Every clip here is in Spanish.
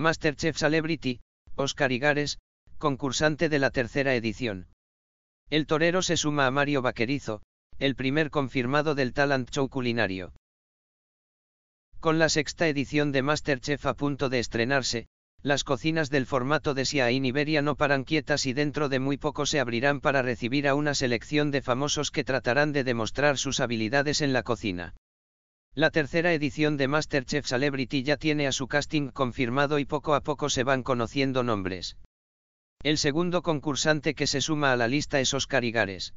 Masterchef Celebrity, Oscar Igares, concursante de la tercera edición. El torero se suma a Mario Vaquerizo, el primer confirmado del talent show culinario. Con la sexta edición de Masterchef a punto de estrenarse, las cocinas del formato de CIA y Iberia no paran quietas y dentro de muy poco se abrirán para recibir a una selección de famosos que tratarán de demostrar sus habilidades en la cocina. La tercera edición de MasterChef Celebrity ya tiene a su casting confirmado y poco a poco se van conociendo nombres. El segundo concursante que se suma a la lista es Oscar Igares.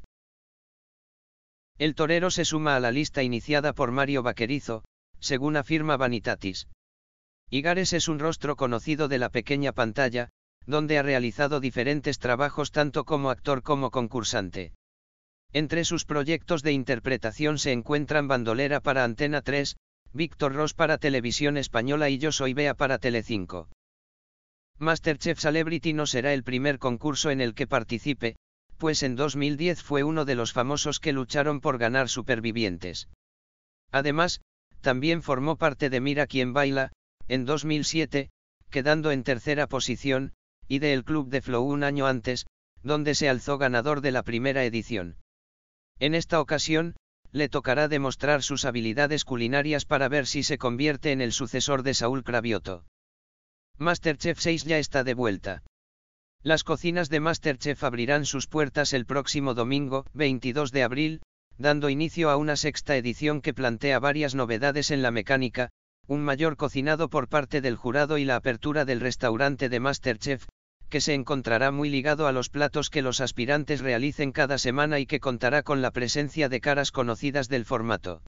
El torero se suma a la lista iniciada por Mario Vaquerizo, según afirma Vanitatis. Igares es un rostro conocido de la pequeña pantalla, donde ha realizado diferentes trabajos tanto como actor como concursante. Entre sus proyectos de interpretación se encuentran Bandolera para Antena 3, Víctor Ross para Televisión Española y Yo Soy Bea para Telecinco. Masterchef Celebrity no será el primer concurso en el que participe, pues en 2010 fue uno de los famosos que lucharon por ganar supervivientes. Además, también formó parte de Mira quien baila, en 2007, quedando en tercera posición, y de El Club de Flow un año antes, donde se alzó ganador de la primera edición. En esta ocasión, le tocará demostrar sus habilidades culinarias para ver si se convierte en el sucesor de Saúl Cravioto. Masterchef 6 ya está de vuelta. Las cocinas de Masterchef abrirán sus puertas el próximo domingo, 22 de abril, dando inicio a una sexta edición que plantea varias novedades en la mecánica, un mayor cocinado por parte del jurado y la apertura del restaurante de Masterchef, que se encontrará muy ligado a los platos que los aspirantes realicen cada semana y que contará con la presencia de caras conocidas del formato.